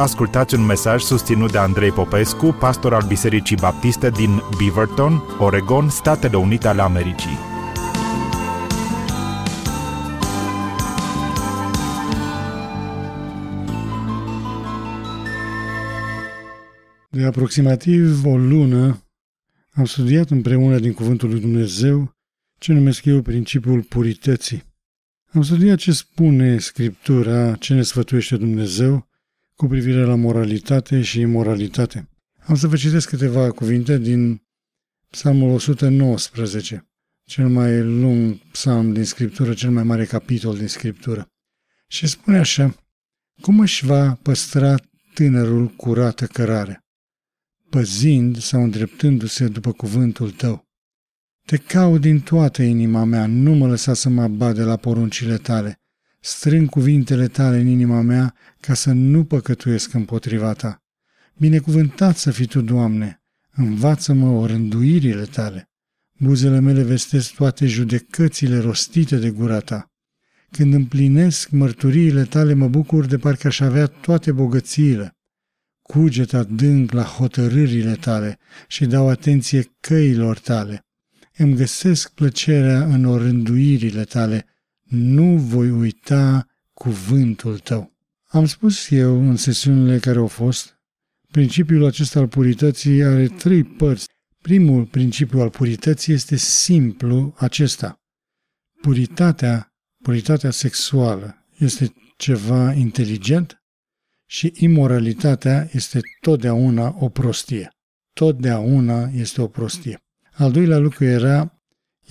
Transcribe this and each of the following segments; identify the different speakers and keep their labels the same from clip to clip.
Speaker 1: ascultați un mesaj susținut de Andrei Popescu, pastor al Bisericii Baptiste din Beaverton, Oregon, Statele Unite ale Americii. De aproximativ o lună am studiat împreună din Cuvântul lui Dumnezeu ce numesc eu principiul purității. Am studiat ce spune Scriptura, ce ne sfătuiește Dumnezeu cu privire la moralitate și imoralitate. Am să vă citesc câteva cuvinte din Psalmul 119, cel mai lung psalm din Scriptură, cel mai mare capitol din Scriptură. Și spune așa, cum își va păstra tânărul curată cărare, păzind sau îndreptându-se după cuvântul tău. Te caut din toată inima mea, nu mă lăsa să mă abade la poruncile tale strâng cuvintele tale în inima mea ca să nu păcătuiesc împotriva ta. Binecuvântat să fii tu, Doamne, învață-mă rânduirile tale. Buzele mele vestesc toate judecățile rostite de gura ta. Când împlinesc mărturiile tale, mă bucur de parcă aș avea toate bogățiile. Cuget adânc la hotărârile tale și dau atenție căilor tale. Îmi găsesc plăcerea în orânduirile tale nu voi uita cuvântul tău. Am spus eu în sesiunile care au fost, principiul acesta al purității are trei părți. Primul principiu al purității este simplu acesta. Puritatea, puritatea sexuală este ceva inteligent și imoralitatea este totdeauna o prostie. Totdeauna este o prostie. Al doilea lucru era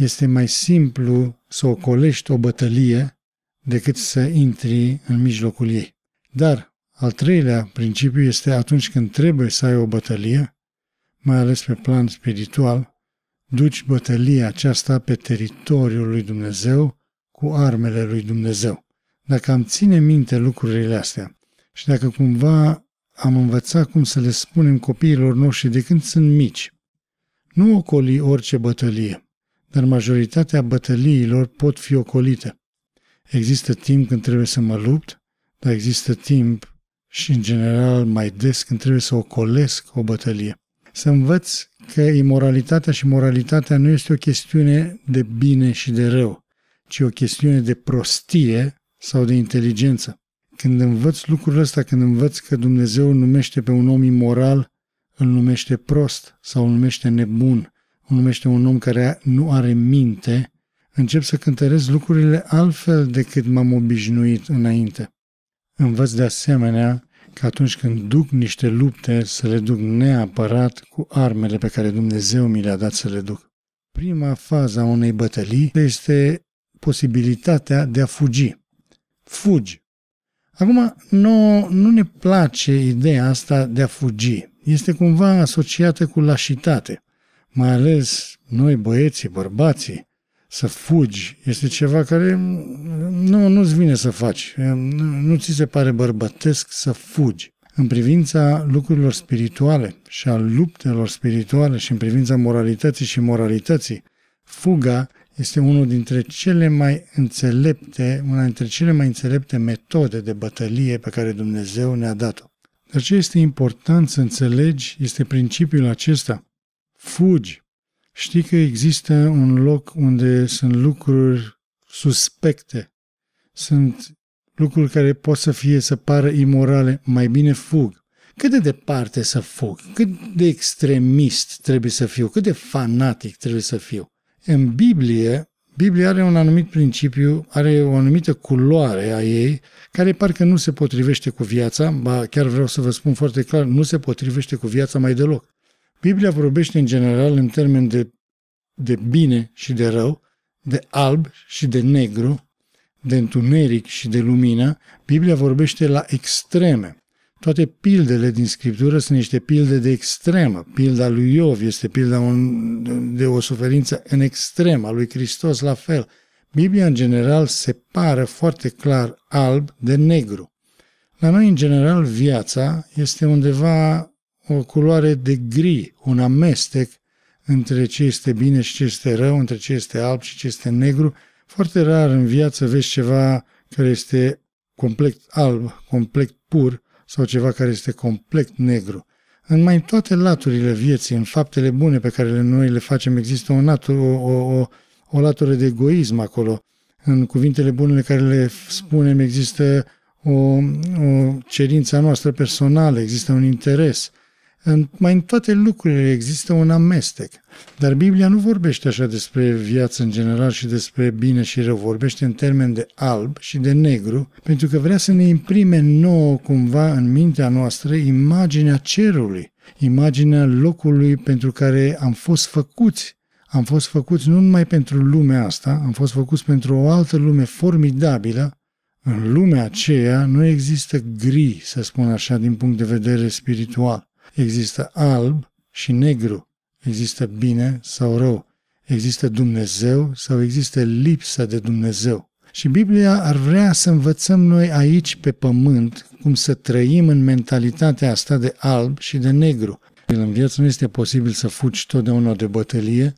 Speaker 1: este mai simplu să ocolești o bătălie decât să intri în mijlocul ei. Dar al treilea principiu este atunci când trebuie să ai o bătălie, mai ales pe plan spiritual, duci bătălia aceasta pe teritoriul lui Dumnezeu cu armele lui Dumnezeu. Dacă am ține minte lucrurile astea și dacă cumva am învățat cum să le spunem copiilor noștri de când sunt mici, nu ocoli orice bătălie, dar majoritatea bătăliilor pot fi ocolite. Există timp când trebuie să mă lupt, dar există timp și în general mai des când trebuie să ocolesc o bătălie. Să învăț că imoralitatea și moralitatea nu este o chestiune de bine și de rău, ci o chestiune de prostie sau de inteligență. Când învăț lucrul ăsta, când învăț că Dumnezeu numește pe un om imoral, îl numește prost sau îl numește nebun, numește un om care nu are minte, încep să cântărez lucrurile altfel decât m-am obișnuit înainte. Învăț de asemenea că atunci când duc niște lupte, să le duc neapărat cu armele pe care Dumnezeu mi le-a dat să le duc. Prima fază a unei bătălii este posibilitatea de a fugi. Fugi. Acum, nu, nu ne place ideea asta de a fugi. Este cumva asociată cu lașitate mai ales noi băieții, bărbații, să fugi, este ceva care nu, nu-ți vine să faci, nu, nu ți se pare bărbătesc să fugi. În privința lucrurilor spirituale și a luptelor spirituale și în privința moralității și moralității, fuga este unul dintre cele mai înțelepte, una dintre cele mai înțelepte metode de bătălie pe care Dumnezeu ne-a dat-o. Dar ce este important să înțelegi este principiul acesta – Fugi. Știi că există un loc unde sunt lucruri suspecte, sunt lucruri care pot să fie, să pară imorale, mai bine fug. Cât de departe să fug? Cât de extremist trebuie să fiu? Cât de fanatic trebuie să fiu? În Biblie, Biblia are un anumit principiu, are o anumită culoare a ei, care parcă nu se potrivește cu viața, ba chiar vreau să vă spun foarte clar, nu se potrivește cu viața mai deloc. Biblia vorbește în general în termen de, de bine și de rău, de alb și de negru, de întuneric și de lumină. Biblia vorbește la extreme. Toate pildele din Scriptură sunt niște pilde de extremă. Pilda lui Iov este pilda un, de o suferință în extrem, a lui Hristos la fel. Biblia, în general, separă foarte clar alb de negru. La noi, în general, viața este undeva o culoare de gri, un amestec între ce este bine și ce este rău, între ce este alb și ce este negru. Foarte rar în viață vezi ceva care este complet alb, complet pur sau ceva care este complet negru. În mai toate laturile vieții, în faptele bune pe care noi le facem, există o, natur, o, o, o, o latură de egoism acolo. În cuvintele bunele care le spunem există o, o cerință noastră personală, există un interes. În, mai în toate lucrurile există un amestec. Dar Biblia nu vorbește așa despre viață în general și despre bine și rău, vorbește în termen de alb și de negru, pentru că vrea să ne imprime nouă cumva în mintea noastră imaginea cerului, imaginea locului pentru care am fost făcuți. Am fost făcuți nu numai pentru lumea asta, am fost făcuți pentru o altă lume formidabilă, în lumea aceea nu există gri, să spun așa, din punct de vedere spiritual. Există alb și negru. Există bine sau rău. Există Dumnezeu sau există lipsa de Dumnezeu. Și Biblia ar vrea să învățăm noi aici pe pământ cum să trăim în mentalitatea asta de alb și de negru. În viață nu este posibil să fugi totdeauna de bătălie,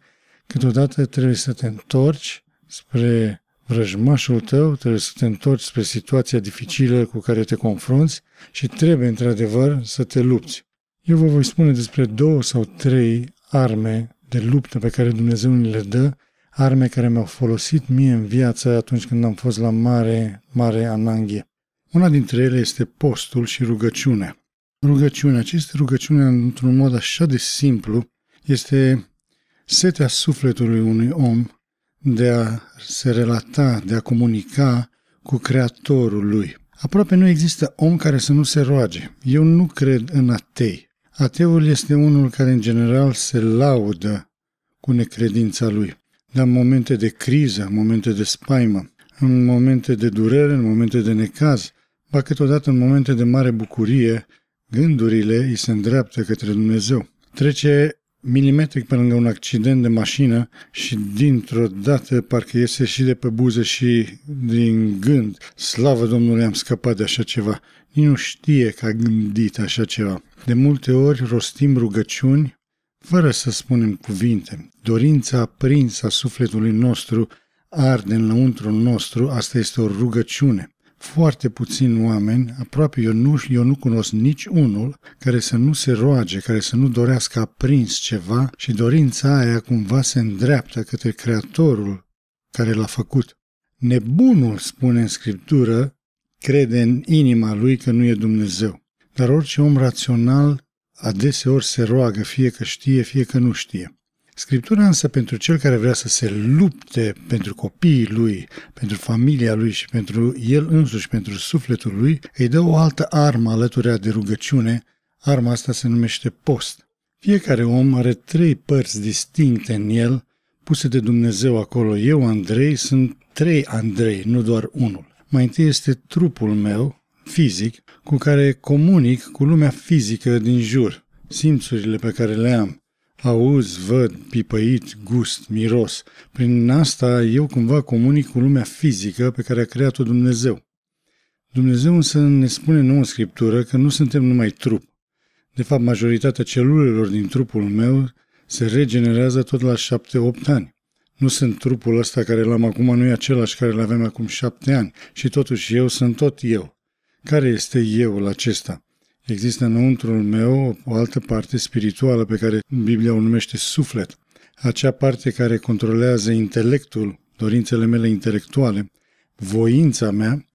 Speaker 1: câteodată trebuie să te întorci spre vrăjmașul tău, trebuie să te întorci spre situația dificilă cu care te confrunți și trebuie într-adevăr să te lupți. Eu vă voi spune despre două sau trei arme de luptă pe care Dumnezeu ni le dă, arme care mi-au folosit mie în viață atunci când am fost la mare, mare ananghie. Una dintre ele este postul și rugăciunea. Rugăciunea, aceste rugăciune într-un mod așa de simplu, este setea sufletului unui om de a se relata, de a comunica cu Creatorul lui. Aproape nu există om care să nu se roage. Eu nu cred în atei. Ateul este unul care în general se laudă cu necredința lui, dar în momente de criză, în momente de spaimă, în momente de durere, în momente de necaz, ba câteodată în momente de mare bucurie, gândurile îi se îndreaptă către Dumnezeu. Trece milimetric pe lângă un accident de mașină și dintr-o dată parcă iese și de pe buze și din gând. Slavă Domnului, am scăpat de așa ceva. Nici nu știe că a gândit așa ceva. De multe ori rostim rugăciuni fără să spunem cuvinte. Dorința aprinsă a sufletului nostru arde înăuntru nostru, asta este o rugăciune foarte puțini oameni, aproape eu nu, eu nu cunosc nici unul, care să nu se roage, care să nu dorească aprins ceva și dorința aia cumva se îndreaptă către Creatorul care l-a făcut. Nebunul, spune în Scriptură, crede în inima lui că nu e Dumnezeu. Dar orice om rațional adeseori se roagă, fie că știe, fie că nu știe. Scriptura însă pentru cel care vrea să se lupte pentru copiii lui, pentru familia lui și pentru el însuși, pentru sufletul lui, îi dă o altă armă alăturea de rugăciune, arma asta se numește post. Fiecare om are trei părți distincte în el, puse de Dumnezeu acolo. Eu, Andrei, sunt trei Andrei, nu doar unul. Mai întâi este trupul meu, fizic, cu care comunic cu lumea fizică din jur, simțurile pe care le am, auz, văd, pipăit, gust, miros. Prin asta eu cumva comunic cu lumea fizică pe care a creat-o Dumnezeu. Dumnezeu însă ne spune nouă în Scriptură că nu suntem numai trup. De fapt, majoritatea celulelor din trupul meu se regenerează tot la șapte-opt ani. Nu sunt trupul ăsta care l-am acum, nu e același care l aveam acum șapte ani. Și totuși eu sunt tot eu. Care este euul acesta? Există înăuntrul meu o altă parte spirituală pe care Biblia o numește suflet. Acea parte care controlează intelectul, dorințele mele intelectuale, voința mea,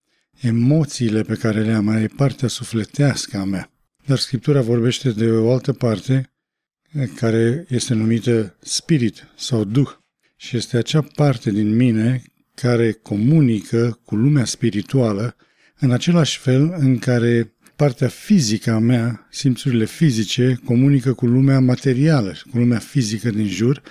Speaker 1: emoțiile pe care le am, e partea sufletească a mea. Dar Scriptura vorbește de o altă parte eh, care este numită spirit sau duh și este acea parte din mine care comunică cu lumea spirituală în același fel în care partea fizică a mea, simțurile fizice, comunică cu lumea materială, cu lumea fizică din jur,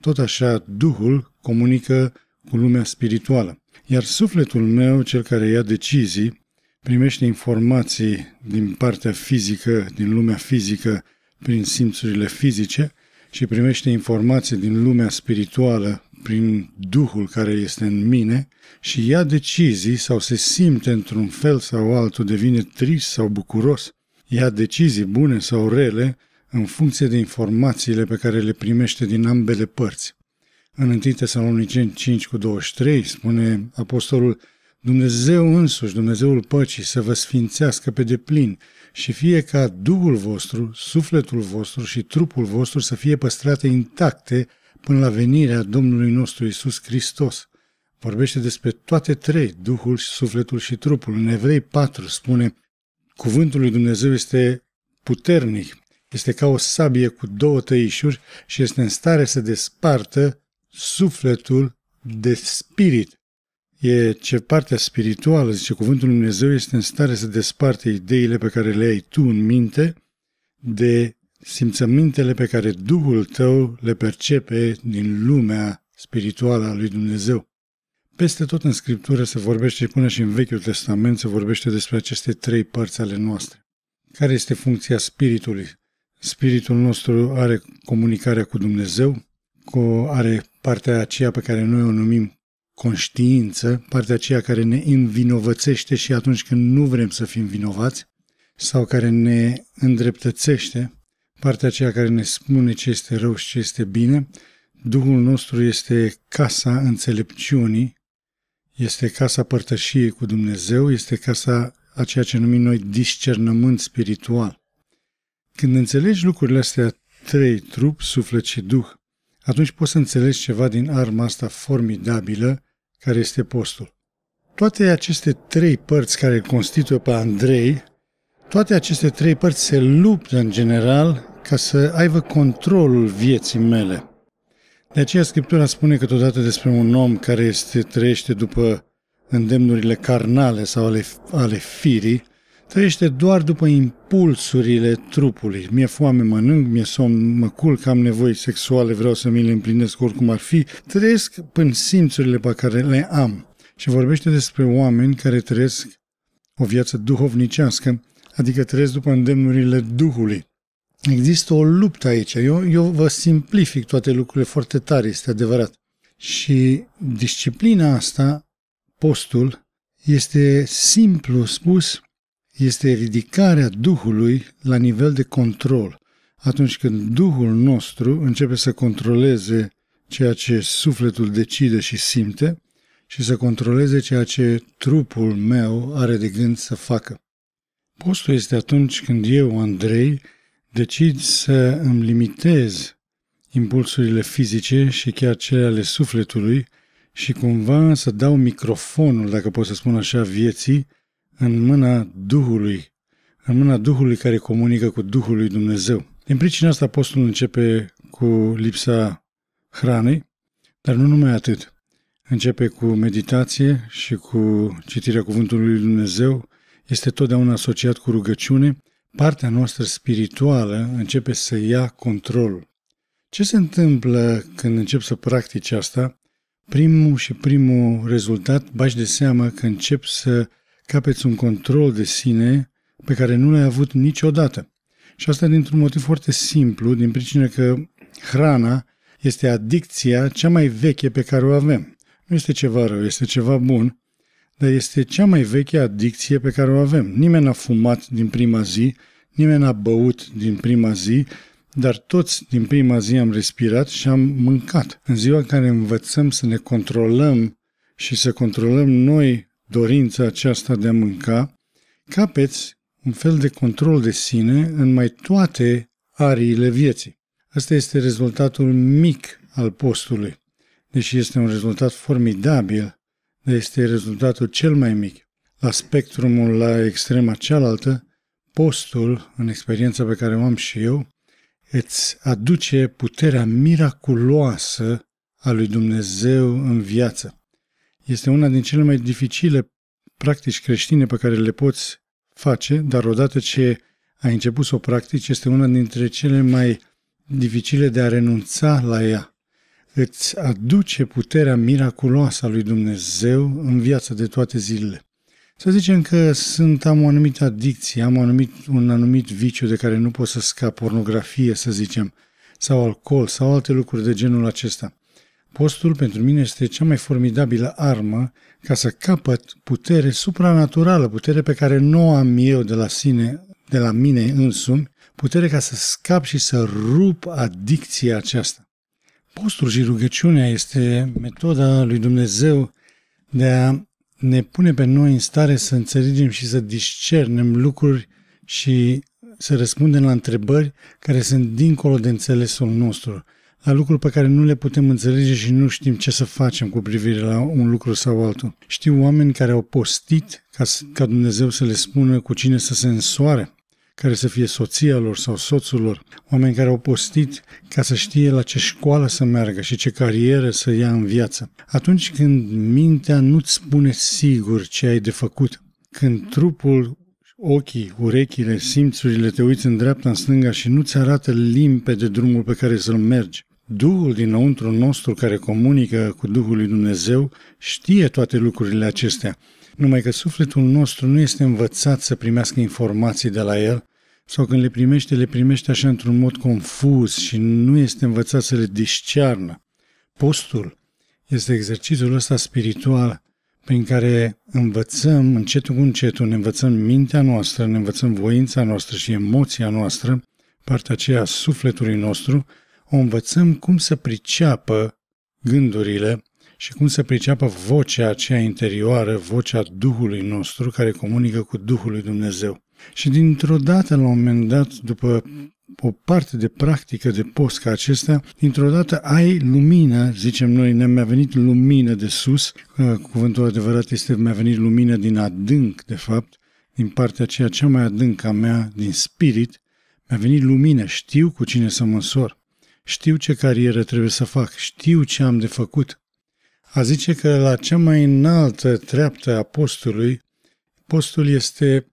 Speaker 1: tot așa Duhul comunică cu lumea spirituală. Iar sufletul meu, cel care ia decizii, primește informații din partea fizică, din lumea fizică, prin simțurile fizice și primește informații din lumea spirituală prin Duhul care este în mine și ia decizii sau se simte într-un fel sau altul, devine trist sau bucuros, ia decizii bune sau rele în funcție de informațiile pe care le primește din ambele părți. În 1 Tesaloniceni 5 cu 23 spune apostolul Dumnezeu însuși, Dumnezeul păcii, să vă sfințească pe deplin și fie ca Duhul vostru, sufletul vostru și trupul vostru să fie păstrate intacte până la venirea Domnului nostru Isus Hristos. Vorbește despre toate trei, Duhul, Sufletul și Trupul. În Evrei 4 spune, Cuvântul lui Dumnezeu este puternic, este ca o sabie cu două tăișuri și este în stare să despartă sufletul de spirit. E ce partea spirituală, zice cuvântul Lui Dumnezeu, este în stare să desparte ideile pe care le ai tu în minte de simțămintele pe care Duhul tău le percepe din lumea spirituală a lui Dumnezeu. Peste tot în Scriptură se vorbește, până și în Vechiul Testament, se vorbește despre aceste trei părți ale noastre. Care este funcția Spiritului? Spiritul nostru are comunicarea cu Dumnezeu, cu, are partea aceea pe care noi o numim conștiință, partea aceea care ne învinovățește și atunci când nu vrem să fim vinovați, sau care ne îndreptățește, partea aceea care ne spune ce este rău și ce este bine, Duhul nostru este casa înțelepciunii, este casa părtășiei cu Dumnezeu, este casa a ceea ce numim noi discernământ spiritual. Când înțelegi lucrurile astea trei, trup, suflet și duh, atunci poți să înțelegi ceva din arma asta formidabilă care este postul. Toate aceste trei părți care îl constituie pe Andrei, toate aceste trei părți se luptă în general ca să aibă controlul vieții mele. De aceea Scriptura spune câteodată despre un om care este, trăiește după îndemnurile carnale sau ale, ale firii, trăiește doar după impulsurile trupului. Mi-e foame, mănânc, mi-e somn, mă culc, am nevoi sexuale, vreau să mi le împlinesc oricum ar fi. Trăiesc până simțurile pe care le am. Și vorbește despre oameni care trăiesc o viață duhovnicească, adică trăiesc după îndemnurile Duhului. Există o luptă aici. Eu, eu vă simplific toate lucrurile foarte tare, este adevărat. Și disciplina asta, postul, este simplu spus, este ridicarea Duhului la nivel de control. Atunci când Duhul nostru începe să controleze ceea ce sufletul decide și simte și să controleze ceea ce trupul meu are de gând să facă. Postul este atunci când eu, Andrei, Decid să îmi limitez impulsurile fizice și chiar cele ale sufletului și cumva să dau microfonul, dacă pot să spun așa, vieții în mâna Duhului, în mâna Duhului care comunică cu Duhul lui Dumnezeu. Din pricina asta postul începe cu lipsa hranei, dar nu numai atât. Începe cu meditație și cu citirea Cuvântului Lui Dumnezeu, este totdeauna asociat cu rugăciune partea noastră spirituală începe să ia control. Ce se întâmplă când încep să practici asta? Primul și primul rezultat, bași de seamă că încep să capeți un control de sine pe care nu l-ai avut niciodată. Și asta dintr-un motiv foarte simplu, din pricina că hrana este adicția cea mai veche pe care o avem. Nu este ceva rău, este ceva bun, dar este cea mai veche adicție pe care o avem. Nimeni n-a fumat din prima zi, nimeni n-a băut din prima zi, dar toți din prima zi am respirat și am mâncat. În ziua în care învățăm să ne controlăm și să controlăm noi dorința aceasta de a mânca, capeți un fel de control de sine în mai toate ariile vieții. Asta este rezultatul mic al postului, deși este un rezultat formidabil este rezultatul cel mai mic. La spectrumul la extrema cealaltă, postul, în experiența pe care o am și eu, îți aduce puterea miraculoasă a lui Dumnezeu în viață. Este una din cele mai dificile practici creștine pe care le poți face, dar odată ce ai început să o practici, este una dintre cele mai dificile de a renunța la ea îți aduce puterea miraculoasă a lui Dumnezeu în viața de toate zilele. Să zicem că sunt, am o anumită adicție, am un anumit, un anumit viciu de care nu pot să scap, pornografie, să zicem, sau alcool, sau alte lucruri de genul acesta. Postul pentru mine este cea mai formidabilă armă ca să capăt putere supranaturală, putere pe care nu o am eu de la sine, de la mine însumi, putere ca să scap și să rup adicția aceasta. Postul și rugăciunea este metoda lui Dumnezeu de a ne pune pe noi în stare să înțelegem și să discernem lucruri și să răspundem la întrebări care sunt dincolo de înțelesul nostru, la lucruri pe care nu le putem înțelege și nu știm ce să facem cu privire la un lucru sau altul. Știu oameni care au postit ca, ca Dumnezeu să le spună cu cine să se însoare care să fie soția lor sau soțul lor, oameni care au postit ca să știe la ce școală să meargă și ce carieră să ia în viață. Atunci când mintea nu-ți spune sigur ce ai de făcut, când trupul ochii, urechile, simțurile te uiți în dreapta, în stânga și nu-ți arată limpe de drumul pe care să-l mergi. Duhul dinăuntru nostru care comunică cu Duhul lui Dumnezeu știe toate lucrurile acestea numai că sufletul nostru nu este învățat să primească informații de la el, sau când le primește, le primește așa într-un mod confuz și nu este învățat să le discearnă. Postul este exercițiul ăsta spiritual prin care învățăm încetul cu încetul, ne învățăm mintea noastră, ne învățăm voința noastră și emoția noastră, partea aceea a sufletului nostru, o învățăm cum să priceapă gândurile și cum să priceapă vocea aceea interioară, vocea Duhului nostru care comunică cu Duhul lui Dumnezeu. Și dintr-o dată, la un moment dat, după o parte de practică de post ca acesta, dintr-o dată ai lumină, zicem noi, ne-a venit lumină de sus, cuvântul adevărat este mi-a venit lumină din adânc, de fapt, din partea aceea cea mai adâncă a mea, din spirit, mi-a venit lumină, știu cu cine să măsor, știu ce carieră trebuie să fac, știu ce am de făcut, a zice că la cea mai înaltă treaptă a postului, postul este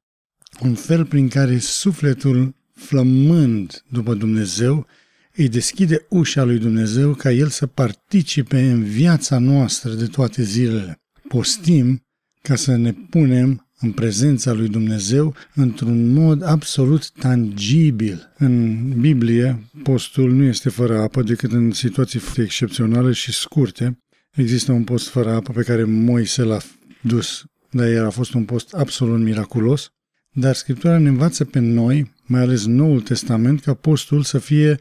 Speaker 1: un fel prin care sufletul flămând după Dumnezeu, îi deschide ușa lui Dumnezeu ca el să participe în viața noastră de toate zilele. Postim ca să ne punem în prezența lui Dumnezeu într-un mod absolut tangibil. În Biblie, postul nu este fără apă decât în situații excepționale și scurte, Există un post fără apă pe care Moise l-a dus, dar el a fost un post absolut miraculos. Dar Scriptura ne învață pe noi, mai ales Noul Testament, ca postul să fie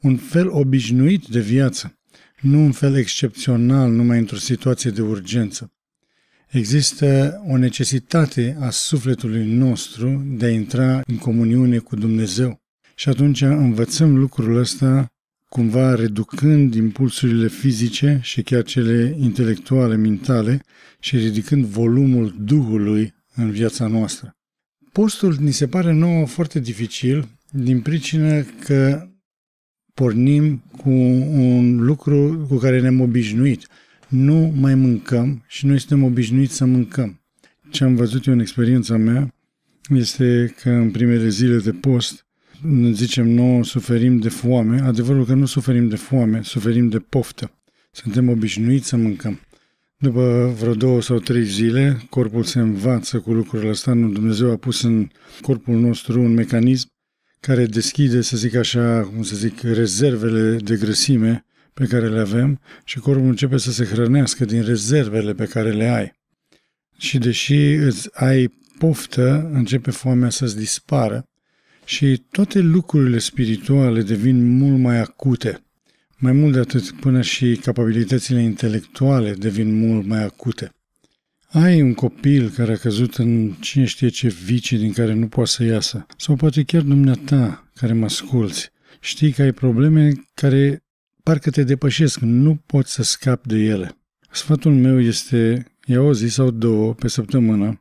Speaker 1: un fel obișnuit de viață, nu un fel excepțional numai într-o situație de urgență. Există o necesitate a sufletului nostru de a intra în comuniune cu Dumnezeu. Și atunci învățăm lucrul ăsta cumva reducând impulsurile fizice și chiar cele intelectuale, mentale și ridicând volumul Duhului în viața noastră. Postul ni se pare nouă foarte dificil din pricină că pornim cu un lucru cu care ne-am obișnuit. Nu mai mâncăm și noi suntem obișnuiți să mâncăm. Ce am văzut eu în experiența mea este că în primele zile de post zicem, nu suferim de foame, adevărul că nu suferim de foame, suferim de poftă. Suntem obișnuiți să mâncăm. După vreo două sau trei zile, corpul se învață cu lucrurile astea. Nu Dumnezeu a pus în corpul nostru un mecanism care deschide, să zic așa, cum să zic, rezervele de grăsime pe care le avem și corpul începe să se hrănească din rezervele pe care le ai. Și deși îți ai poftă, începe foamea să-ți dispară și toate lucrurile spirituale devin mult mai acute. Mai mult de atât, până și capabilitățile intelectuale devin mult mai acute. Ai un copil care a căzut în cine știe ce vicii din care nu poate să iasă, sau poate chiar dumneata care mă asculți. Știi că ai probleme care parcă te depășesc, nu poți să scapi de ele. Sfatul meu este, ia o zi sau două pe săptămână,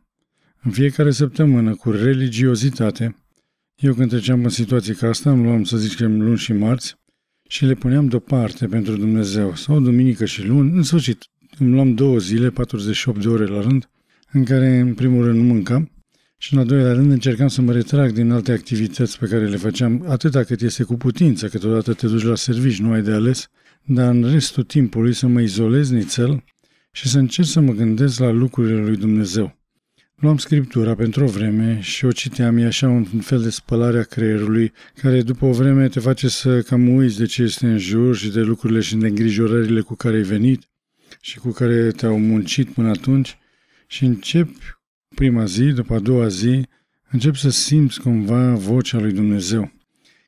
Speaker 1: în fiecare săptămână cu religiozitate, eu când treceam în situații ca asta, îmi luam, să zicem, luni și marți și le puneam deoparte pentru Dumnezeu, sau duminică și luni, în sfârșit, îmi luam două zile, 48 de ore la rând, în care, în primul rând, nu mâncam și, în al doilea rând, încercam să mă retrag din alte activități pe care le făceam, atâta cât este cu putință, câteodată te duci la servici, nu ai de ales, dar în restul timpului să mă izolez nițel și să încerc să mă gândesc la lucrurile lui Dumnezeu. Luam scriptura pentru o vreme și o citeam, e așa un fel de spălare a creierului, care după o vreme te face să cam uiți de ce este în jur și de lucrurile și de îngrijorările cu care ai venit și cu care te-au muncit până atunci și începi prima zi, după a doua zi, începi să simți cumva vocea lui Dumnezeu.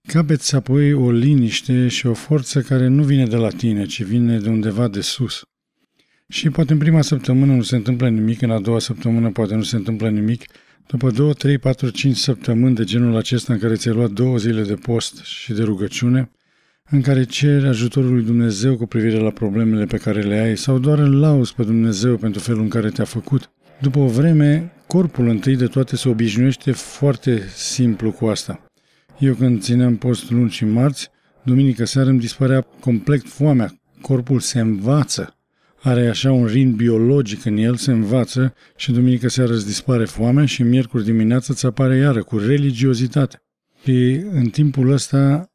Speaker 1: Capeți apoi o liniște și o forță care nu vine de la tine, ci vine de undeva de sus. Și poate în prima săptămână nu se întâmplă nimic, în a doua săptămână poate nu se întâmplă nimic. După 2, 3, 4, 5 săptămâni de genul acesta în care ți-ai luat două zile de post și de rugăciune, în care ceri ajutorul lui Dumnezeu cu privire la problemele pe care le ai sau doar îl lauzi pe Dumnezeu pentru felul în care te-a făcut, după o vreme, corpul întâi de toate se obișnuiește foarte simplu cu asta. Eu când țineam post luni și marți, duminică seară îmi dispărea complet foamea. Corpul se învață are așa un rind biologic în el, se învață și duminică seara îți dispare foamea și miercuri dimineață îți apare iară cu religiozitate. Și în timpul ăsta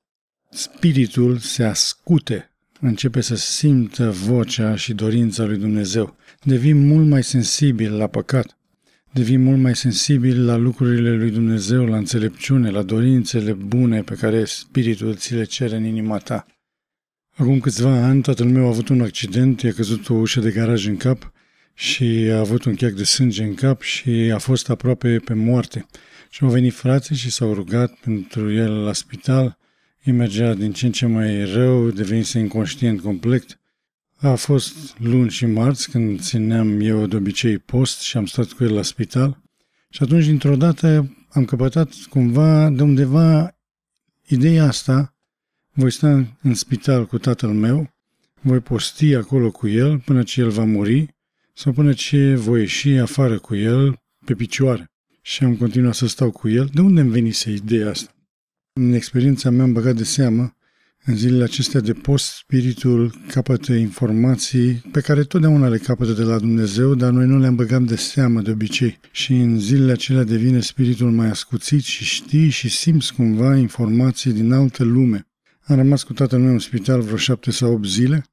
Speaker 1: spiritul se ascute, începe să simtă vocea și dorința lui Dumnezeu. Devii mult mai sensibil la păcat. Devii mult mai sensibil la lucrurile lui Dumnezeu, la înțelepciune, la dorințele bune pe care spiritul ți le cere în inima ta. Acum câțiva ani, tatăl meu a avut un accident, i-a căzut o ușă de garaj în cap și a avut un cheac de sânge în cap și a fost aproape pe moarte. Și au venit frații și s-au rugat pentru el la spital. Îi mergea din ce în ce mai rău, devenise inconștient complet. A fost luni și marți când țineam eu de obicei post și am stat cu el la spital. Și atunci, dintr-o dată, am căpătat cumva de undeva ideea asta voi sta în spital cu tatăl meu, voi posti acolo cu el până ce el va muri sau până ce voi ieși afară cu el pe picioare și am continuat să stau cu el. De unde îmi venise ideea asta? În experiența mea am băgat de seamă în zilele acestea de post, spiritul capătă informații pe care totdeauna le capătă de la Dumnezeu, dar noi nu le-am băgat de seamă de obicei. Și în zilele acelea devine spiritul mai ascuțit și știi și simți cumva informații din altă lume. Am rămas cu tatăl meu în spital vreo șapte sau opt zile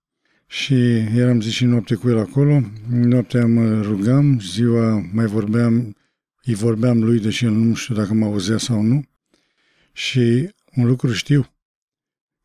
Speaker 1: și eram zi și noapte cu el acolo. Noaptea mă rugam, ziua mai vorbeam, îi vorbeam lui, deși el nu știu dacă mă auzea sau nu. Și un lucru știu,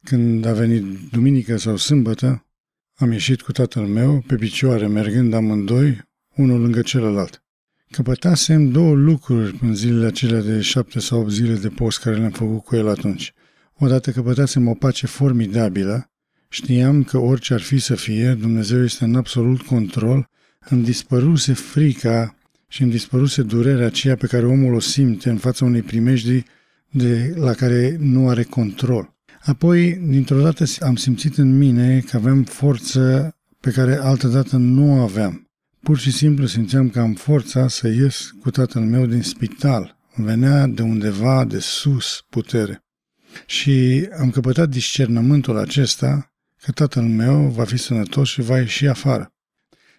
Speaker 1: când a venit duminică sau sâmbătă, am ieșit cu tatăl meu pe picioare, mergând amândoi, unul lângă celălalt. Căpătasem două lucruri în zilele acelea de șapte sau opt zile de post care le-am făcut cu el atunci – Odată că pătasem o pace formidabilă, știam că orice ar fi să fie, Dumnezeu este în absolut control, îmi dispăruse frica și îmi dispăruse durerea aceea pe care omul o simte în fața unei primejdii de, la care nu are control. Apoi, dintr-o dată, am simțit în mine că aveam forță pe care altădată nu o aveam. Pur și simplu simțeam că am forța să ies cu tatăl meu din spital. Venea de undeva de sus putere. Și am căpătat discernământul acesta că tatăl meu va fi sănătos și va ieși afară.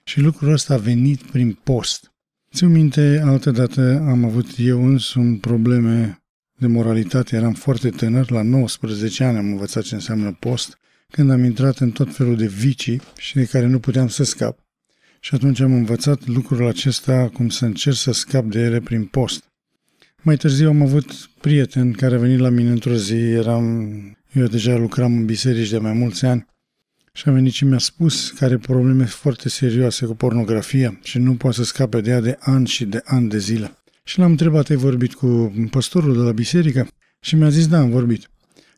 Speaker 1: Și lucrul ăsta a venit prin post. Țin minte, altă dată am avut eu însumi probleme de moralitate. Eram foarte tânăr, la 19 ani am învățat ce înseamnă post, când am intrat în tot felul de vicii și de care nu puteam să scap. Și atunci am învățat lucrul acesta cum să încerc să scap de ele prin post. Mai târziu am avut prieten care a venit la mine într-o zi, eram, eu deja lucram în biserici de mai mulți ani și a venit și mi-a spus că are probleme foarte serioase cu pornografia și nu poate să scape de ea de ani și de ani de zile. Și l-am întrebat, ai vorbit cu păstorul de la biserică? Și mi-a zis, da, am vorbit.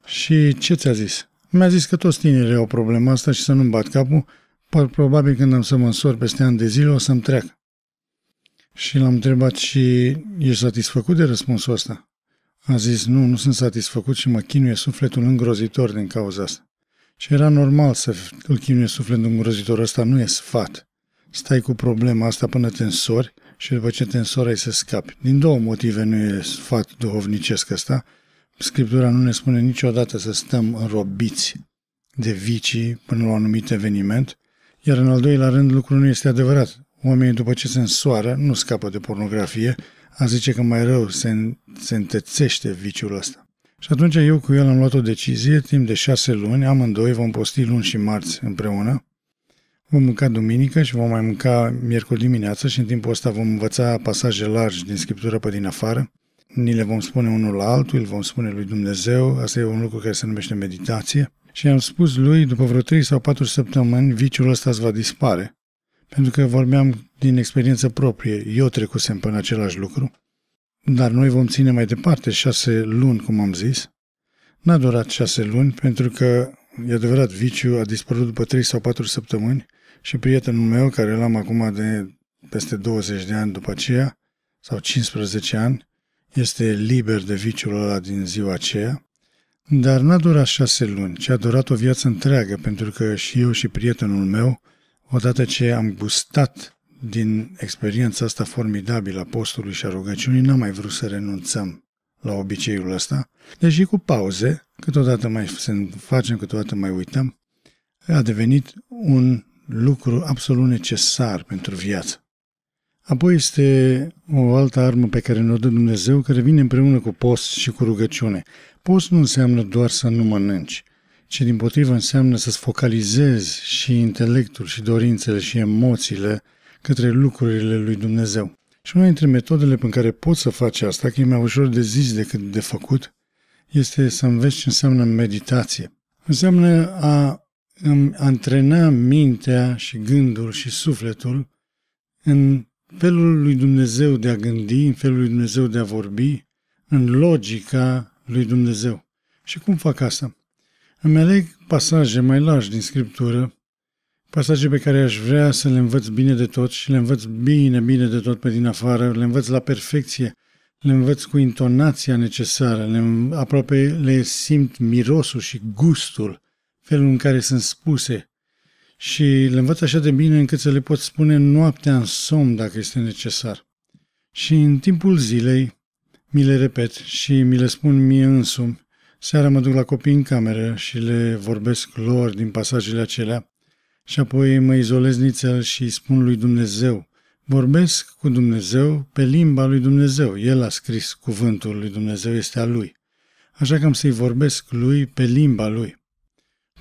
Speaker 1: Și ce ți-a zis? Mi-a zis că toți tinerii au problema asta și să nu-mi bat capul, probabil când am să mă însor peste ani de zile o să-mi treacă. Și l-am întrebat și ești satisfăcut de răspunsul ăsta? A zis, nu, nu sunt satisfăcut și mă chinuie sufletul îngrozitor din cauza asta. Și era normal să îl chinuie sufletul îngrozitor ăsta, nu e sfat. Stai cu problema asta până te însori și după ce te însori ai să scapi. Din două motive nu e sfat duhovnicesc ăsta. Scriptura nu ne spune niciodată să stăm înrobiți de vicii până la un anumit eveniment, iar în al doilea rând lucrul nu este adevărat. Oamenii după ce se însoară nu scapă de pornografie, a zice că mai rău se, se întețește viciul ăsta. Și atunci eu cu el am luat o decizie, timp de șase luni, amândoi vom posti luni și marți împreună, vom mânca duminică și vom mai mânca miercuri dimineață și în timpul ăsta vom învăța pasaje largi din Scriptură pe din afară, ni le vom spune unul la altul, îl vom spune lui Dumnezeu, asta e un lucru care se numește meditație, și am spus lui, după vreo 3 sau 4 săptămâni, viciul ăsta îți va dispare. Pentru că vorbeam din experiență proprie. Eu trecusem până același lucru, dar noi vom ține mai departe șase luni, cum am zis. N-a durat șase luni, pentru că, e adevărat, viciu a dispărut după trei sau patru săptămâni și prietenul meu, care l-am acum de peste 20 de ani după aceea, sau 15 ani, este liber de viciul ăla din ziua aceea, dar n-a durat șase luni, ci a durat o viață întreagă, pentru că și eu și prietenul meu – Odată ce am gustat din experiența asta formidabilă a postului și a rugăciunii, n-am mai vrut să renunțăm la obiceiul ăsta, deși cu pauze, câteodată mai se facem, câteodată mai uităm, a devenit un lucru absolut necesar pentru viață. Apoi este o altă armă pe care ne-o dă Dumnezeu, care vine împreună cu post și cu rugăciune. Post nu înseamnă doar să nu mănânci, ci din potrivă înseamnă să-ți focalizezi și intelectul și dorințele și emoțiile către lucrurile lui Dumnezeu. Și una dintre metodele prin care poți să faci asta, că e mai ușor de zis decât de făcut, este să înveți ce înseamnă meditație. Înseamnă a antrena mintea și gândul și sufletul în felul lui Dumnezeu de a gândi, în felul lui Dumnezeu de a vorbi, în logica lui Dumnezeu. Și cum fac asta? Îmi aleg pasaje mai largi din Scriptură, pasaje pe care aș vrea să le învăț bine de tot și le învăț bine, bine de tot pe din afară, le învăț la perfecție, le învăț cu intonația necesară, le, aproape le simt mirosul și gustul, felul în care sunt spuse și le învăț așa de bine încât să le pot spune noaptea în somn dacă este necesar. Și în timpul zilei mi le repet și mi le spun mie însumi Seara mă duc la copii în cameră și le vorbesc lor din pasajele acelea și apoi mă izolez nițel și spun lui Dumnezeu. Vorbesc cu Dumnezeu pe limba lui Dumnezeu. El a scris cuvântul lui Dumnezeu, este a lui. Așa că am să-i vorbesc lui pe limba lui.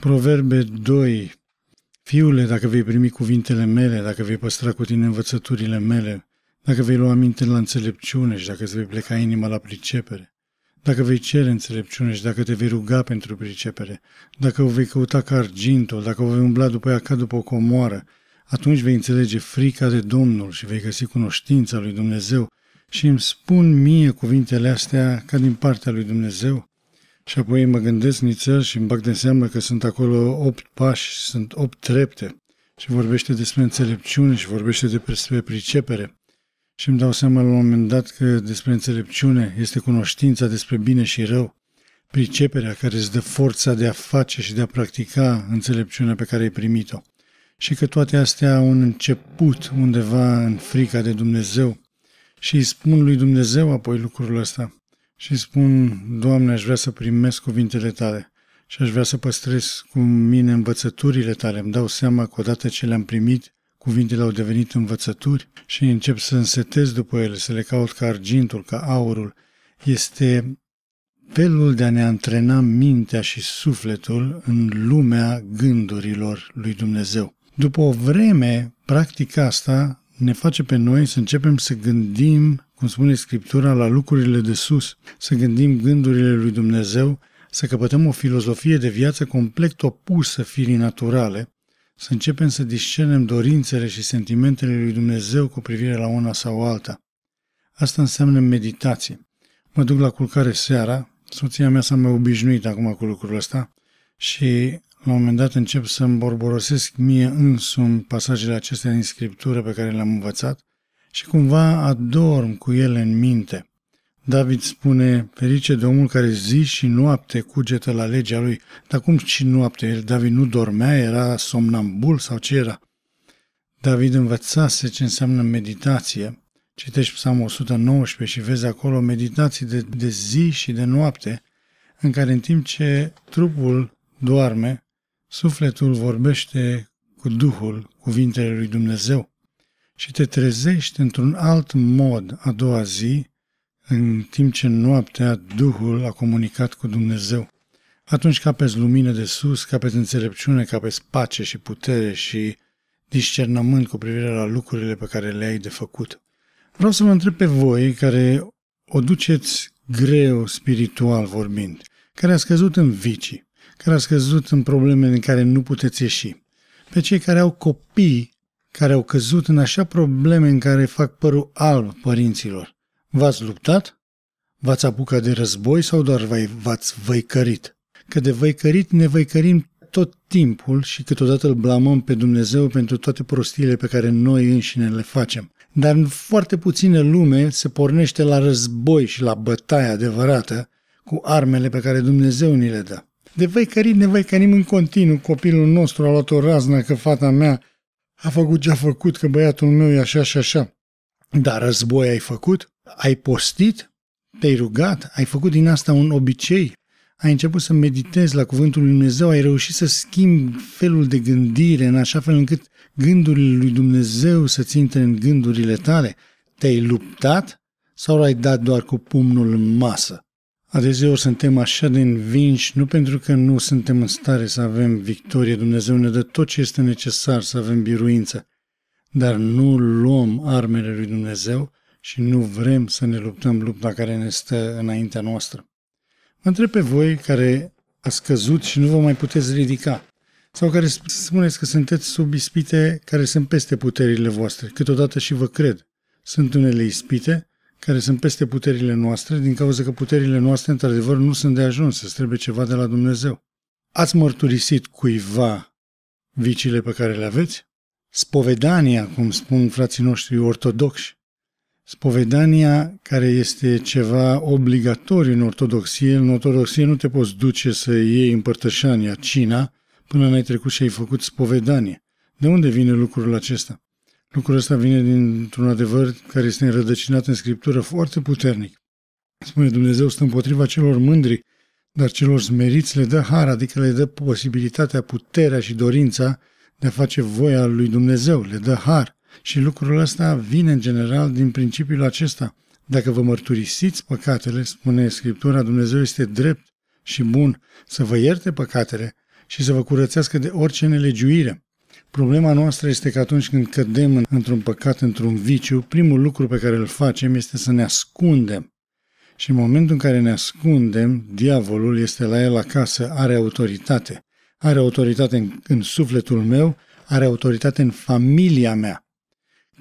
Speaker 1: Proverbe 2. Fiule, dacă vei primi cuvintele mele, dacă vei păstra cu tine învățăturile mele, dacă vei lua minte la înțelepciune și dacă îți vei pleca inima la pricepere, dacă vei cere înțelepciune și dacă te vei ruga pentru pricepere, dacă o vei căuta ca argintul, dacă o vei umbla după ea ca după o comoară, atunci vei înțelege frica de Domnul și vei găsi cunoștința lui Dumnezeu și îmi spun mie cuvintele astea ca din partea lui Dumnezeu. Și apoi mă gândesc nițel și îmi bag de seamă că sunt acolo opt pași, sunt opt trepte și vorbește despre înțelepciune și vorbește despre pricepere și îmi dau seama la un moment dat că despre înțelepciune este cunoștința despre bine și rău, priceperea care îți dă forța de a face și de a practica înțelepciunea pe care ai primit-o. Și că toate astea au un început undeva în frica de Dumnezeu și îi spun lui Dumnezeu apoi lucrul ăsta și spun, Doamne, aș vrea să primesc cuvintele tale și aș vrea să păstrez cu mine învățăturile tale. Îmi dau seama că odată ce le-am primit, Cuvintele au devenit învățături și încep să însetez după ele, să le caut ca argintul, ca aurul. Este felul de a ne antrena mintea și sufletul în lumea gândurilor lui Dumnezeu. După o vreme, practica asta ne face pe noi să începem să gândim, cum spune Scriptura, la lucrurile de sus, să gândim gândurile lui Dumnezeu, să căpătăm o filozofie de viață complet opusă firii naturale, să începem să discernem dorințele și sentimentele lui Dumnezeu cu privire la una sau alta. Asta înseamnă meditație. Mă duc la culcare seara, soția mea s-a mai obișnuit acum cu lucrul ăsta și la un moment dat încep să borborosesc mie însumi pasajele acestea din scriptură pe care le-am învățat și cumva adorm cu ele în minte. David spune, ferice de omul care zi și noapte cugetă la legea lui. Dar cum și noapte? El, David nu dormea, era somnambul sau ce era? David învățase ce înseamnă meditație. Citești Psalmul 119 și vezi acolo meditații de, de zi și de noapte, în care în timp ce trupul doarme, sufletul vorbește cu Duhul, cuvintele lui Dumnezeu și te trezești într-un alt mod a doua zi, în timp ce noaptea Duhul a comunicat cu Dumnezeu. Atunci capeți lumină de sus, capeți înțelepciune, capeți pace și putere și discernământ cu privire la lucrurile pe care le-ai de făcut. Vreau să vă întreb pe voi, care o duceți greu spiritual vorbind, care a scăzut în vicii, care a scăzut în probleme din care nu puteți ieși, pe cei care au copii care au căzut în așa probleme în care fac părul alb părinților, V-ați luptat? V-ați apucat de război sau doar v-ați văicărit? Că de văicărit ne văicărim tot timpul și câteodată îl blamăm pe Dumnezeu pentru toate prostiile pe care noi înșine le facem. Dar în foarte puține lume se pornește la război și la bătaia adevărată cu armele pe care Dumnezeu ni le dă. De văicărit ne văicărim în continuu. Copilul nostru a luat o raznă că fata mea a făcut ce a făcut, că băiatul meu e așa și așa. Dar război ai făcut? ai postit, te-ai rugat, ai făcut din asta un obicei, ai început să meditezi la Cuvântul Lui Dumnezeu, ai reușit să schimbi felul de gândire în așa fel încât gândurile lui Dumnezeu să intre în gândurile tale, te-ai luptat sau ai dat doar cu pumnul în masă? Adeseori suntem așa de învinși, nu pentru că nu suntem în stare să avem victorie, Dumnezeu ne dă tot ce este necesar să avem biruință, dar nu luăm armele lui Dumnezeu și nu vrem să ne luptăm lupta care ne stă înaintea noastră. Mă întreb pe voi care ați căzut și nu vă mai puteți ridica, sau care spuneți că sunteți sub ispite care sunt peste puterile voastre, câteodată și vă cred. Sunt unele ispite care sunt peste puterile noastre, din cauza că puterile noastre, într-adevăr, nu sunt de ajuns, să trebuie ceva de la Dumnezeu. Ați mărturisit cuiva viciile pe care le aveți? Spovedania, cum spun frații noștri ortodoxi, Spovedania, care este ceva obligatoriu în Ortodoxie, în Ortodoxie nu te poți duce să iei împărtășania, cina, până n-ai trecut și ai făcut spovedanie. De unde vine lucrul acesta? Lucrul ăsta vine dintr-un adevăr care este înrădăcinat în Scriptură foarte puternic. Spune Dumnezeu stă împotriva celor mândri, dar celor smeriți le dă har, adică le dă posibilitatea, puterea și dorința de a face voia lui Dumnezeu, le dă har. Și lucrul ăsta vine în general din principiul acesta. Dacă vă mărturisiți păcatele, spune Scriptura, Dumnezeu este drept și bun să vă ierte păcatele și să vă curățească de orice nelegiuire. Problema noastră este că atunci când cădem într-un păcat, într-un viciu, primul lucru pe care îl facem este să ne ascundem. Și în momentul în care ne ascundem, diavolul este la el acasă, are autoritate. Are autoritate în, în sufletul meu, are autoritate în familia mea.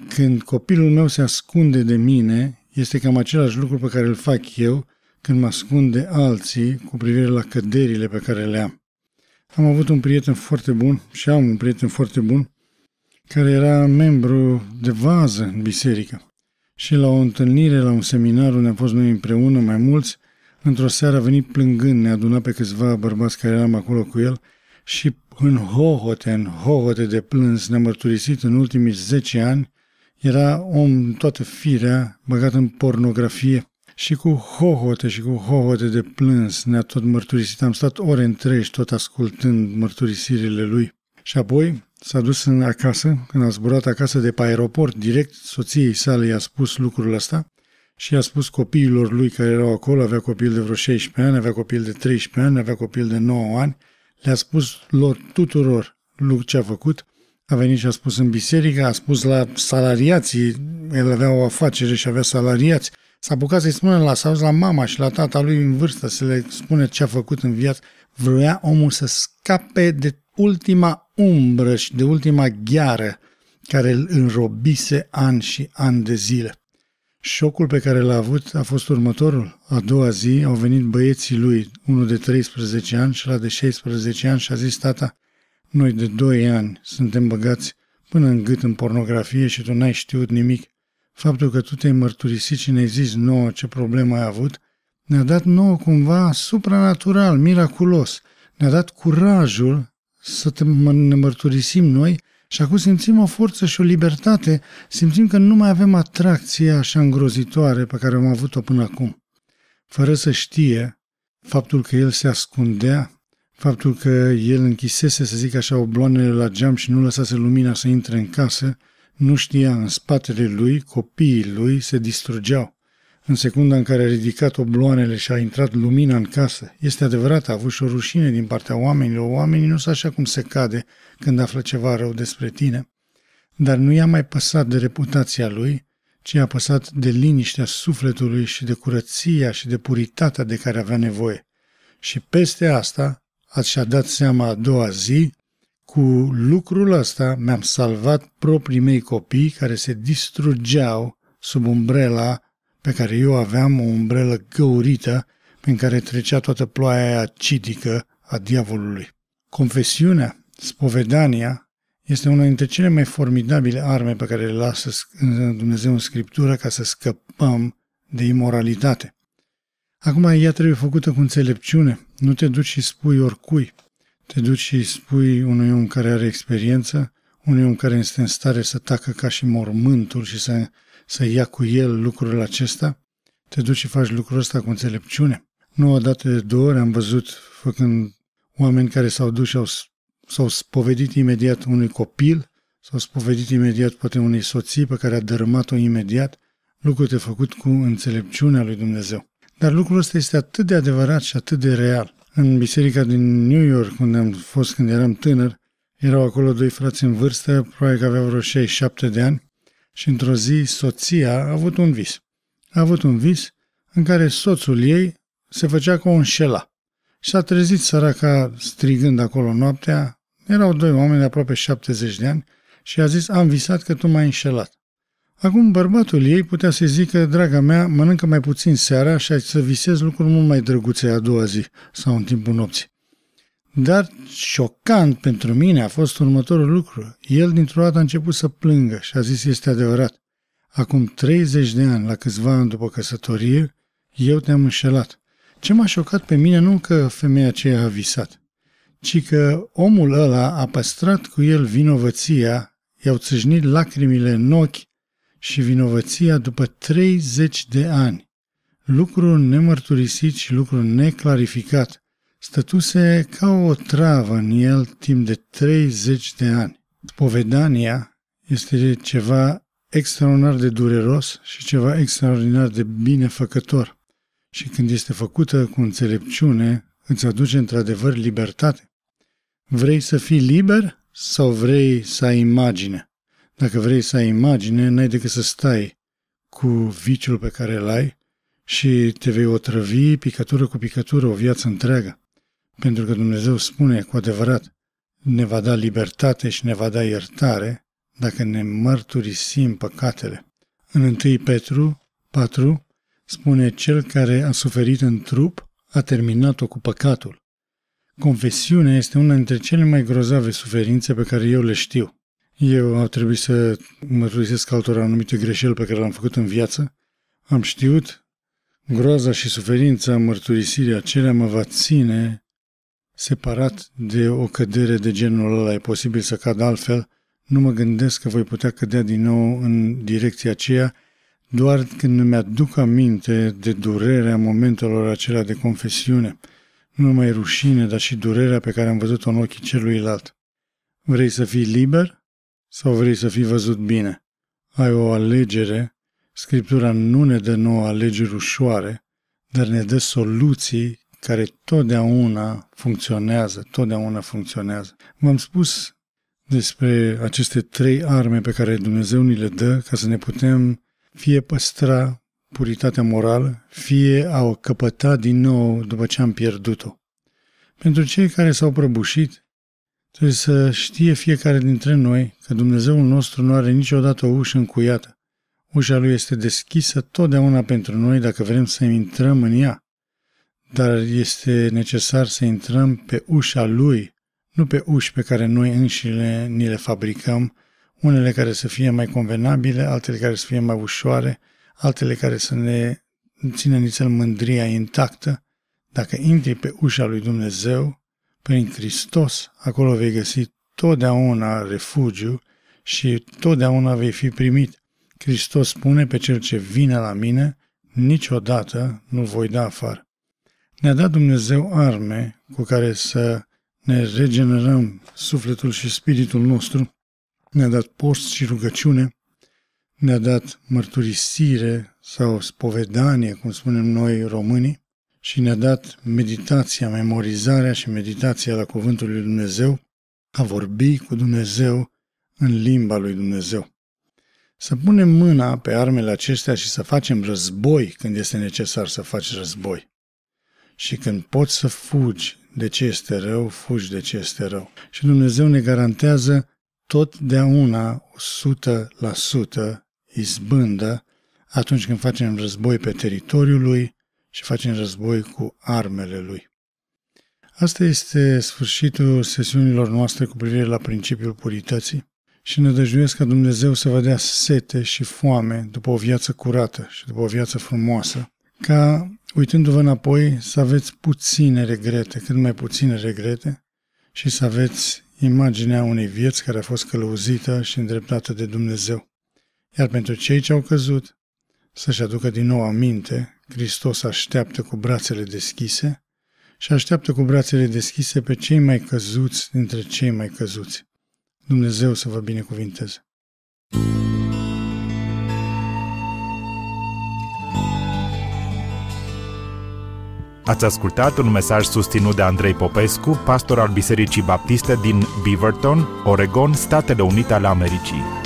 Speaker 1: Când copilul meu se ascunde de mine, este cam același lucru pe care îl fac eu când mă ascund de alții cu privire la căderile pe care le am. Am avut un prieten foarte bun și am un prieten foarte bun care era membru de vază în biserică. Și la o întâlnire, la un seminar unde am fost noi împreună, mai mulți, într-o seară a venit plângând, ne aduna pe câțiva bărbați care eram acolo cu el și în hohote, în hohote de plâns ne-a mărturisit în ultimii 10 ani era om toată firea, băgat în pornografie și cu hohote și cu hohote de plâns ne-a tot mărturisit. Am stat ore întregi tot ascultând mărturisirile lui. Și apoi s-a dus în acasă, când a zburat acasă de pe aeroport, direct soției sale i-a spus lucrul ăsta și i-a spus copiilor lui care erau acolo, avea copil de vreo 16 ani, avea copil de 13 ani, avea copil de 9 ani, le-a spus lor tuturor lucru ce a făcut a venit și a spus în biserică, a spus la salariații, el avea o afacere și avea salariați, s-a apucat să-i spună la sau la mama și la tata lui în vârstă, să le spune ce a făcut în viață. Vroia omul să scape de ultima umbră și de ultima gheară care îl înrobise ani și ani de zile. Șocul pe care l-a avut a fost următorul. A doua zi au venit băieții lui, unul de 13 ani și la de 16 ani și a zis tata, noi de doi ani suntem băgați până în gât în pornografie și tu n-ai știut nimic. Faptul că tu te-ai mărturisit și ne-ai zis nouă ce problemă ai avut, ne-a dat nouă cumva supranatural, miraculos. Ne-a dat curajul să te, ne mărturisim noi și acum simțim o forță și o libertate, simțim că nu mai avem atracția așa îngrozitoare pe care am avut-o până acum. Fără să știe, faptul că el se ascundea Faptul că el închisese, să zic așa, obloanele la geam și nu lăsase lumina să intre în casă, nu știa, în spatele lui, copiii lui se distrugeau. În secunda în care a ridicat obloanele și a intrat lumina în casă, este adevărat, a avut și o rușine din partea oamenilor. Oamenii nu sunt așa cum se cade când află ceva rău despre tine. Dar nu i-a mai păsat de reputația lui, ci a păsat de liniștea sufletului și de curăția și de puritatea de care avea nevoie. Și peste asta ați și-a dat seama a doua zi, cu lucrul ăsta mi-am salvat proprii mei copii care se distrugeau sub umbrela pe care eu aveam o umbrelă găurită prin care trecea toată ploaia aia cidică a diavolului. Confesiunea, spovedania, este una dintre cele mai formidabile arme pe care le lasă Dumnezeu în Scriptură ca să scăpăm de imoralitate. Acum ea trebuie făcută cu înțelepciune. Nu te duci și spui oricui. Te duci și spui unui om care are experiență, unui om care este în stare să tacă ca și mormântul și să, să ia cu el lucrul acesta. Te duci și faci lucrul ăsta cu înțelepciune. Nu odată de două ori am văzut făcând oameni care s-au dus și au, s-au spovedit imediat unui copil, s-au spovedit imediat poate unei soții pe care a dărâmat-o imediat, lucrul te făcut cu înțelepciunea lui Dumnezeu. Dar lucrul ăsta este atât de adevărat și atât de real. În biserica din New York, unde am fost când eram tânăr, erau acolo doi frați în vârstă, probabil că aveau vreo 67 de ani, și într-o zi soția a avut un vis. A avut un vis în care soțul ei se făcea ca un șela. Și s-a trezit săraca strigând acolo noaptea, erau doi oameni de aproape 70 de ani, și a zis, am visat că tu m-ai înșelat. Acum bărbatul ei putea să-i zică, draga mea, mănâncă mai puțin seara și ai să visezi lucruri mult mai drăguțe a doua zi sau în timpul nopții. Dar șocant pentru mine a fost următorul lucru. El dintr-o dată a început să plângă și a zis este adevărat. Acum 30 de ani, la câțiva ani după căsătorie, eu te-am înșelat. Ce m-a șocat pe mine nu că femeia aceea a visat, ci că omul ăla a păstrat cu el vinovăția, i-au țâșnit lacrimile în ochi și vinovăția după 30 de ani. Lucru nemărturisit și lucru neclarificat stătuse ca o travă în el timp de 30 de ani. Povedania este ceva extraordinar de dureros și ceva extraordinar de binefăcător. Și când este făcută cu înțelepciune, îți aduce într-adevăr libertate. Vrei să fii liber sau vrei să ai imagine? Dacă vrei să ai imagine, n-ai decât să stai cu viciul pe care îl ai și te vei otrăvi picătură cu picătură o viață întreagă. Pentru că Dumnezeu spune cu adevărat, ne va da libertate și ne va da iertare dacă ne mărturisim păcatele. În 1 Petru 4 spune, cel care a suferit în trup a terminat-o cu păcatul. Confesiunea este una dintre cele mai grozave suferințe pe care eu le știu. Eu a trebuit să mărturisesc altora anumite greșeli pe care le-am făcut în viață. Am știut, groaza și suferința mărturisirii acelea mă va ține separat de o cădere de genul ăla. E posibil să cad altfel. Nu mă gândesc că voi putea cădea din nou în direcția aceea doar când îmi aduc aminte de durerea momentelor acelea de confesiune. Nu numai rușine, dar și durerea pe care am văzut-o în ochii celuilalt. Vrei să fii liber? Sau vrei să fii văzut bine? Ai o alegere, Scriptura nu ne dă nouă alegeri ușoare, dar ne dă soluții care totdeauna funcționează, totdeauna funcționează. V-am spus despre aceste trei arme pe care Dumnezeu ni le dă ca să ne putem fie păstra puritatea morală, fie a o căpăta din nou după ce am pierdut-o. Pentru cei care s-au prăbușit, Trebuie să știe fiecare dintre noi că Dumnezeul nostru nu are niciodată o ușă încuiată. Ușa lui este deschisă totdeauna pentru noi dacă vrem să intrăm în ea. Dar este necesar să intrăm pe ușa lui, nu pe uși pe care noi înșine ni le fabricăm, unele care să fie mai convenabile, altele care să fie mai ușoare, altele care să ne țină nițel mândria intactă. Dacă intri pe ușa lui Dumnezeu, prin Hristos, acolo vei găsi totdeauna refugiu și totdeauna vei fi primit. Hristos spune pe cel ce vine la mine, niciodată nu voi da afară. Ne-a dat Dumnezeu arme cu care să ne regenerăm sufletul și spiritul nostru, ne-a dat post și rugăciune, ne-a dat mărturisire sau spovedanie, cum spunem noi românii, și ne-a dat meditația, memorizarea și meditația la Cuvântul lui Dumnezeu, a vorbi cu Dumnezeu în limba lui Dumnezeu. Să punem mâna pe armele acestea și să facem război când este necesar să faci război. Și când poți să fugi de ce este rău, fugi de ce este rău. Și Dumnezeu ne garantează totdeauna 100% izbândă atunci când facem război pe teritoriul lui, și face în război cu armele lui. Asta este sfârșitul sesiunilor noastre cu privire la principiul purității și ne dăjduiesc ca Dumnezeu să vă dea sete și foame după o viață curată și după o viață frumoasă, ca, uitându-vă înapoi, să aveți puține regrete, cât mai puține regrete, și să aveți imaginea unei vieți care a fost călăuzită și îndreptată de Dumnezeu. Iar pentru cei ce au căzut, să-și aducă din nou aminte Hristos așteaptă cu brațele deschise și așteaptă cu brațele deschise pe cei mai căzuți dintre cei mai căzuți. Dumnezeu să vă binecuvinteze! Ați ascultat un mesaj susținut de Andrei Popescu, pastor al Bisericii Baptiste din Beaverton, Oregon, Statele Unite ale Americii.